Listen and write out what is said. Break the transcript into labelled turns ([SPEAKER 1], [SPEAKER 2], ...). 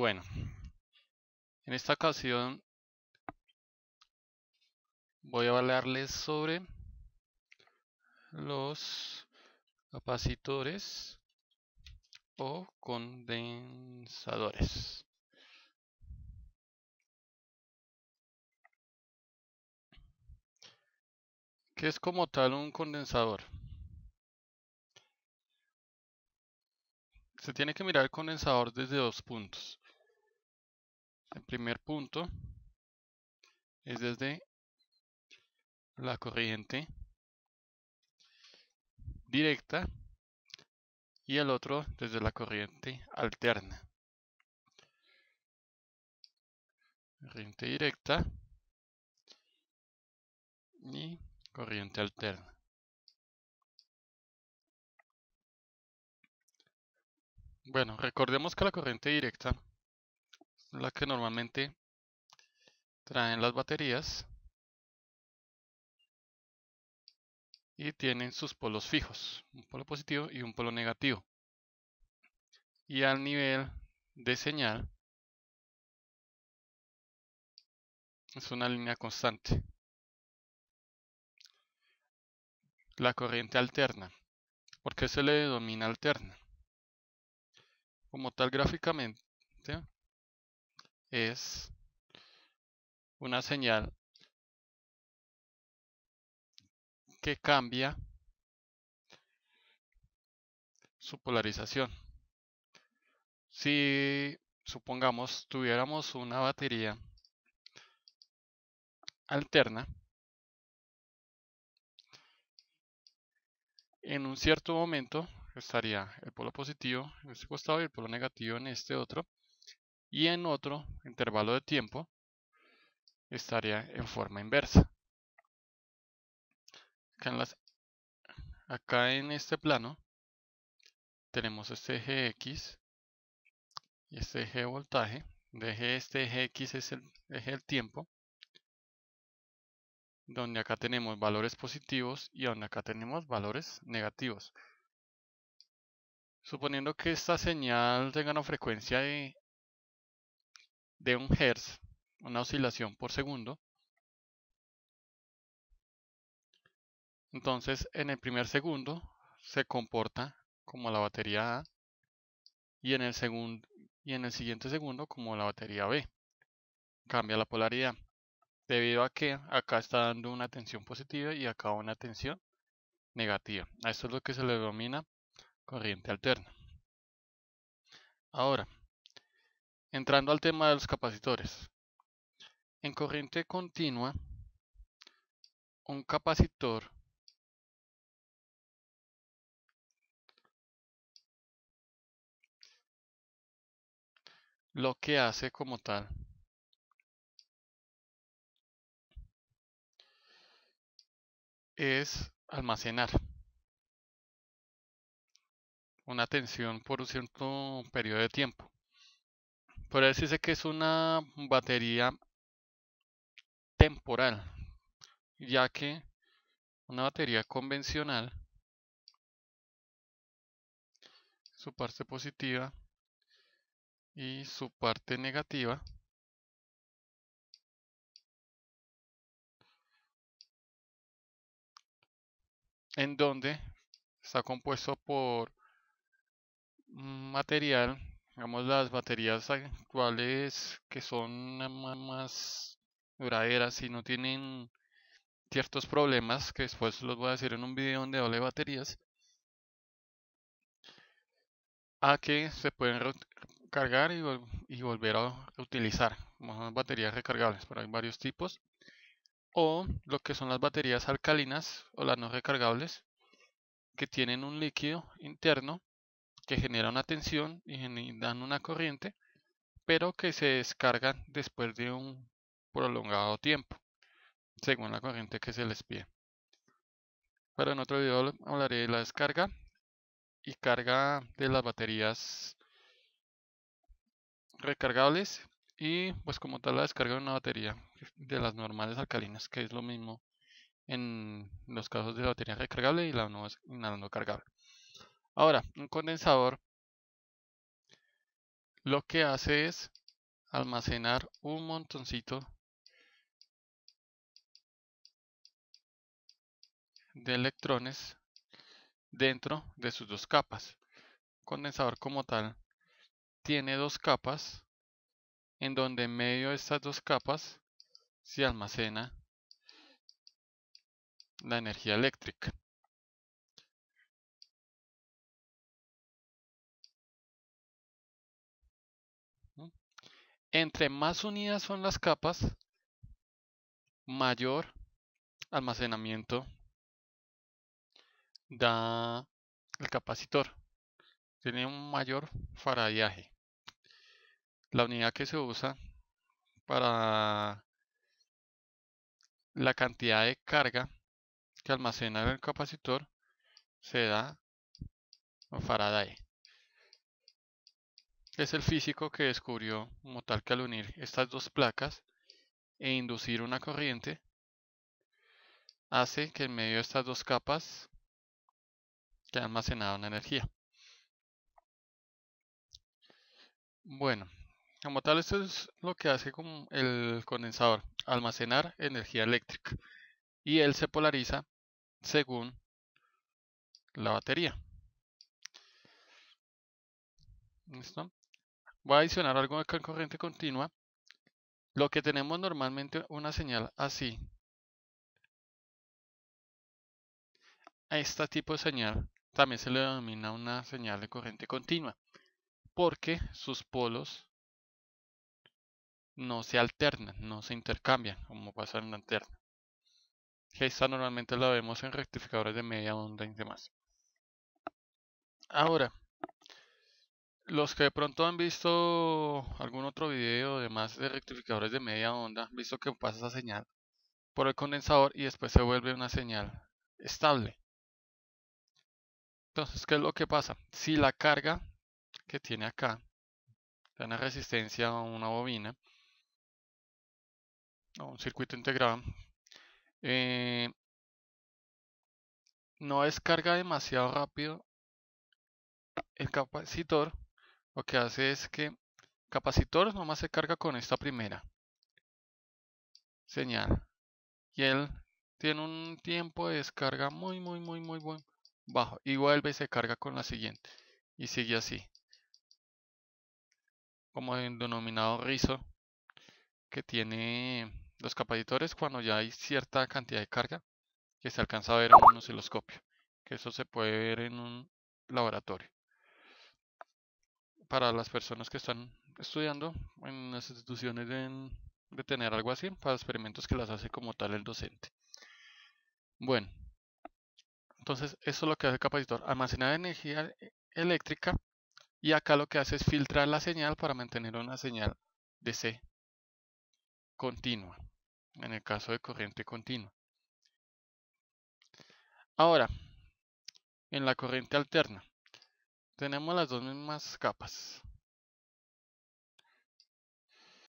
[SPEAKER 1] Bueno, en esta ocasión voy a hablarles sobre los capacitores
[SPEAKER 2] o condensadores. ¿Qué es como tal un condensador?
[SPEAKER 1] Se tiene que mirar el condensador desde dos puntos. El primer
[SPEAKER 2] punto es desde la corriente directa y el otro desde la corriente alterna. Corriente directa y corriente alterna. Bueno, recordemos que la corriente directa la que normalmente
[SPEAKER 1] traen las baterías y tienen sus polos fijos, un polo positivo y un polo negativo.
[SPEAKER 2] Y al nivel de señal es una línea constante. La corriente alterna. ¿Por qué se le denomina alterna? Como tal gráficamente, es una señal que cambia su
[SPEAKER 1] polarización. Si supongamos tuviéramos una batería alterna, en un cierto momento estaría el polo positivo en este costado y el polo negativo en este otro y en otro intervalo de
[SPEAKER 2] tiempo estaría en forma inversa. Acá en, este plano tenemos
[SPEAKER 1] este eje X y este eje de voltaje. De este eje X es el eje del tiempo, donde acá tenemos valores positivos y donde acá tenemos valores negativos. Suponiendo que esta señal tenga una frecuencia de de un hertz, una oscilación por segundo, entonces en el primer segundo se comporta como la batería A y en el, segundo, y en el siguiente segundo como la batería B. Cambia la polaridad debido a que acá está dando una tensión positiva y acá una tensión negativa. A esto es lo que se le denomina corriente alterna. Ahora, Entrando al tema de los capacitores.
[SPEAKER 2] En corriente continua, un capacitor lo que hace como tal es almacenar una tensión
[SPEAKER 1] por un cierto periodo de tiempo. Por eso dice que es una
[SPEAKER 2] batería temporal, ya que una batería convencional, su parte positiva y su parte negativa, en donde está compuesto por
[SPEAKER 1] material Digamos las baterías actuales que son más duraderas y no tienen ciertos problemas que después los voy a decir en un video donde hable baterías a que se pueden recargar y, y volver a utilizar son baterías recargables pero hay varios tipos o lo que son las baterías alcalinas o las no recargables que tienen un líquido interno que genera una tensión y dan una corriente, pero que se descargan después de un prolongado tiempo, según la corriente que se les pide. Pero en otro video hablaré de la descarga y carga de las baterías recargables y pues como tal la descarga de una batería de las normales alcalinas, que es lo mismo en los casos de la batería recargable y la no, recargable no cargable. Ahora, un condensador
[SPEAKER 2] lo que hace es almacenar un montoncito
[SPEAKER 1] de electrones dentro de sus dos capas. Un condensador como tal tiene dos capas en donde en medio de
[SPEAKER 2] estas dos capas se almacena la energía eléctrica. Entre más unidas
[SPEAKER 1] son las capas, mayor almacenamiento da el capacitor. Tiene un mayor faradiaje. La unidad que se usa para la cantidad de carga que almacena el capacitor se da en Faraday. Es el físico que descubrió como tal que al unir estas dos placas e inducir una corriente hace que en medio de estas dos capas quede almacenada una energía. Bueno, como tal esto es lo que hace con el condensador, almacenar energía eléctrica y él se polariza
[SPEAKER 2] según la batería. ¿Listo? voy a adicionar algo acá en corriente continua.
[SPEAKER 1] Lo que tenemos normalmente una señal así. A este tipo de señal también se le denomina una señal de corriente continua. Porque sus polos no se alternan, no se intercambian, como pasa en una alterna. Esta normalmente la vemos en rectificadores de media onda y demás. Ahora, los que de pronto han visto algún otro video de más de rectificadores de media onda, han visto que pasa esa señal por el condensador y después se vuelve una señal estable. Entonces, ¿qué es lo que pasa? Si la carga que tiene acá, una resistencia a una bobina,
[SPEAKER 2] o un circuito integrado, eh, no descarga demasiado rápido el
[SPEAKER 1] capacitor lo que hace es que capacitor nomás se carga con esta primera señal y él tiene un tiempo de descarga muy muy muy muy bajo y vuelve y se carga con la siguiente y sigue así como el denominado rizo que tiene los capacitores cuando ya hay cierta cantidad de carga que se alcanza a ver en un osciloscopio que eso se puede ver en un laboratorio para las personas que están estudiando en las instituciones de, de tener algo así para experimentos que las hace como tal el docente. Bueno, entonces eso es lo que hace el capacitor, almacenar energía eléctrica y acá lo que hace es filtrar la señal para mantener una señal de C continua, en el caso de corriente continua.
[SPEAKER 2] Ahora, en la corriente alterna, tenemos las dos mismas capas.